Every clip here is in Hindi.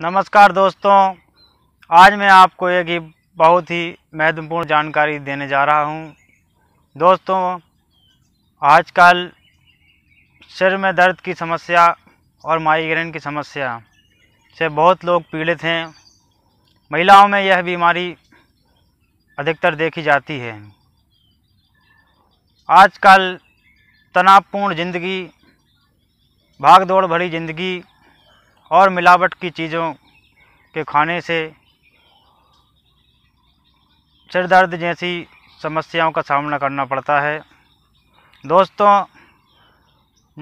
नमस्कार दोस्तों आज मैं आपको एक ही बहुत ही महत्वपूर्ण जानकारी देने जा रहा हूं। दोस्तों आजकल सिर में दर्द की समस्या और माइग्रेन की समस्या से बहुत लोग पीड़ित हैं महिलाओं में यह बीमारी अधिकतर देखी जाती है आजकल तनावपूर्ण ज़िंदगी भाग दौड़ भरी ज़िंदगी और मिलावट की चीज़ों के खाने से सिर दर्द जैसी समस्याओं का सामना करना पड़ता है दोस्तों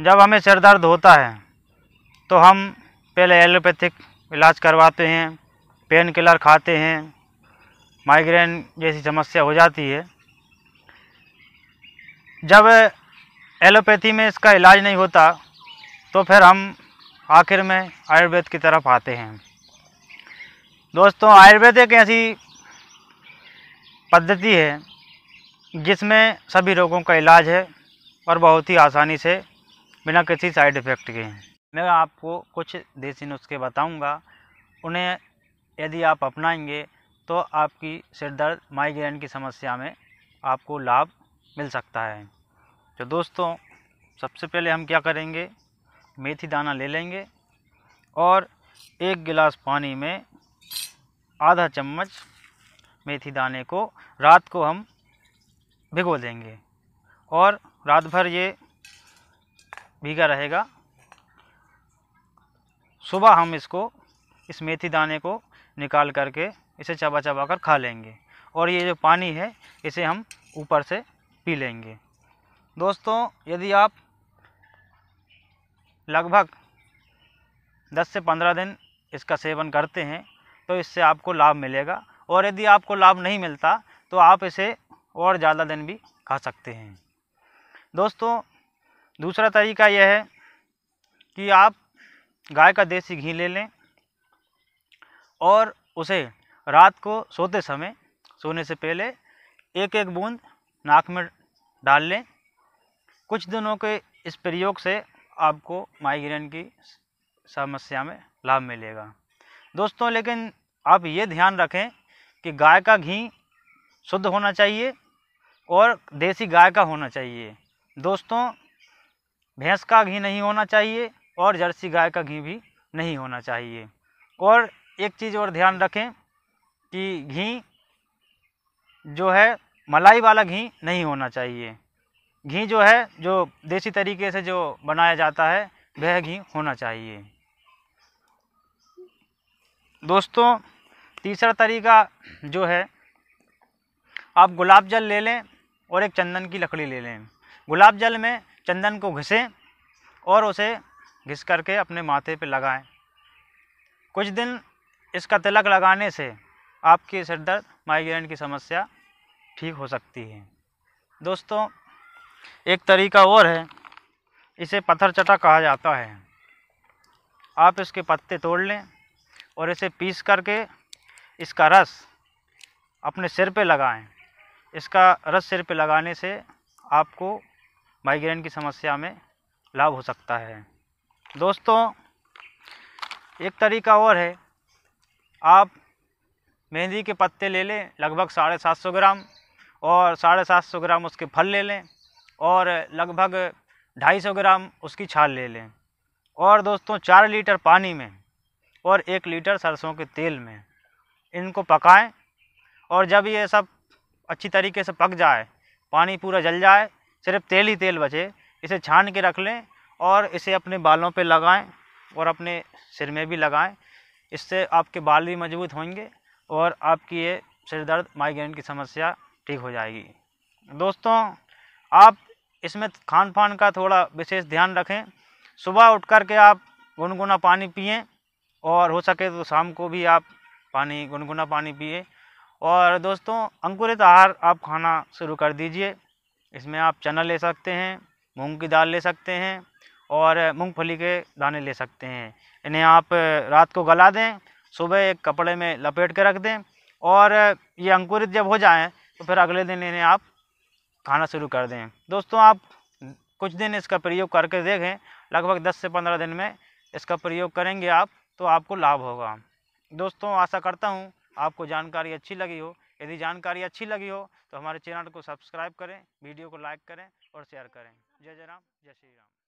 जब हमें सिर दर्द होता है तो हम पहले एलोपैथिक इलाज करवाते हैं पेन किलर खाते हैं माइग्रेन जैसी समस्या हो जाती है जब एलोपैथी में इसका इलाज नहीं होता तो फिर हम आखिर में आयुर्वेद की तरफ आते हैं दोस्तों आयुर्वेद एक ऐसी पद्धति है जिसमें सभी रोगों का इलाज है और बहुत ही आसानी से बिना किसी साइड इफ़ेक्ट के मैं आपको कुछ देसी नुस्खे बताऊंगा उन्हें यदि आप अपनाएंगे तो आपकी सिरदर्द माइग्रेन की समस्या में आपको लाभ मिल सकता है तो दोस्तों सबसे पहले हम क्या करेंगे मेथी दाना ले लेंगे और एक गिलास पानी में आधा चम्मच मेथी दाने को रात को हम भिगो देंगे और रात भर ये भीगा रहेगा सुबह हम इसको इस मेथी दाने को निकाल करके इसे चबा चबा कर खा लेंगे और ये जो पानी है इसे हम ऊपर से पी लेंगे दोस्तों यदि आप लगभग 10 से 15 दिन इसका सेवन करते हैं तो इससे आपको लाभ मिलेगा और यदि आपको लाभ नहीं मिलता तो आप इसे और ज़्यादा दिन भी खा सकते हैं दोस्तों दूसरा तरीका यह है कि आप गाय का देसी घी ले लें और उसे रात को सोते समय सोने से पहले एक एक बूंद नाक में डाल लें कुछ दिनों के इस प्रयोग से आपको माइग्रेन की समस्या में लाभ मिलेगा दोस्तों लेकिन आप ये ध्यान रखें कि गाय का घी शुद्ध होना चाहिए और देसी गाय का होना चाहिए दोस्तों भैंस का घी नहीं होना चाहिए और जर्सी गाय का घी भी नहीं होना चाहिए और एक चीज़ और ध्यान रखें कि घी जो है मलाई वाला घी नहीं होना चाहिए घी जो है जो देसी तरीके से जो बनाया जाता है वह घी होना चाहिए दोस्तों तीसरा तरीका जो है आप गुलाब जल ले लें और एक चंदन की लकड़ी ले लें गुलाब जल में चंदन को घिसें और उसे घिस करके अपने माथे पर लगाएं कुछ दिन इसका तिलक लगाने से आपके सिर दर्द माइग्रेन की समस्या ठीक हो सकती है दोस्तों एक तरीका और है इसे पत्थर चटा कहा जाता है आप इसके पत्ते तोड़ लें और इसे पीस करके इसका रस अपने सिर पे लगाएं इसका रस सिर पे लगाने से आपको माइग्रेन की समस्या में लाभ हो सकता है दोस्तों एक तरीका और है आप मेहंदी के पत्ते ले लें लगभग साढ़े सात सौ ग्राम और साढ़े सात सौ ग्राम उसके फल ले लें और लगभग 250 ग्राम उसकी छाल ले लें और दोस्तों चार लीटर पानी में और एक लीटर सरसों के तेल में इनको पकाएं और जब ये सब अच्छी तरीके से पक जाए पानी पूरा जल जाए सिर्फ तेल ही तेल बचे इसे छान के रख लें और इसे अपने बालों पे लगाएं और अपने सिर में भी लगाएं इससे आपके बाल भी मजबूत होंगे और आपकी ये सिर दर्द माइग्रेन की समस्या ठीक हो जाएगी दोस्तों आप इसमें खान पान का थोड़ा विशेष ध्यान रखें सुबह उठ कर के आप गुनगुना पानी पिए और हो सके तो शाम को भी आप पानी गुनगुना पानी पिए और दोस्तों अंकुरित आहार आप खाना शुरू कर दीजिए इसमें आप चना ले सकते हैं मूंग की दाल ले सकते हैं और मूंगफली के दाने ले सकते हैं इन्हें आप रात को गला दें सुबह एक कपड़े में लपेट के रख दें और ये अंकुरित जब हो जाए तो फिर अगले दिन इन्हें आप खाना शुरू कर दें दोस्तों आप कुछ दिन इसका प्रयोग करके देखें लगभग 10 से 15 दिन में इसका प्रयोग करेंगे आप तो आपको लाभ होगा दोस्तों आशा करता हूँ आपको जानकारी अच्छी लगी हो यदि जानकारी अच्छी लगी हो तो हमारे चैनल को सब्सक्राइब करें वीडियो को लाइक करें और शेयर करें जय जय राम जय श्री राम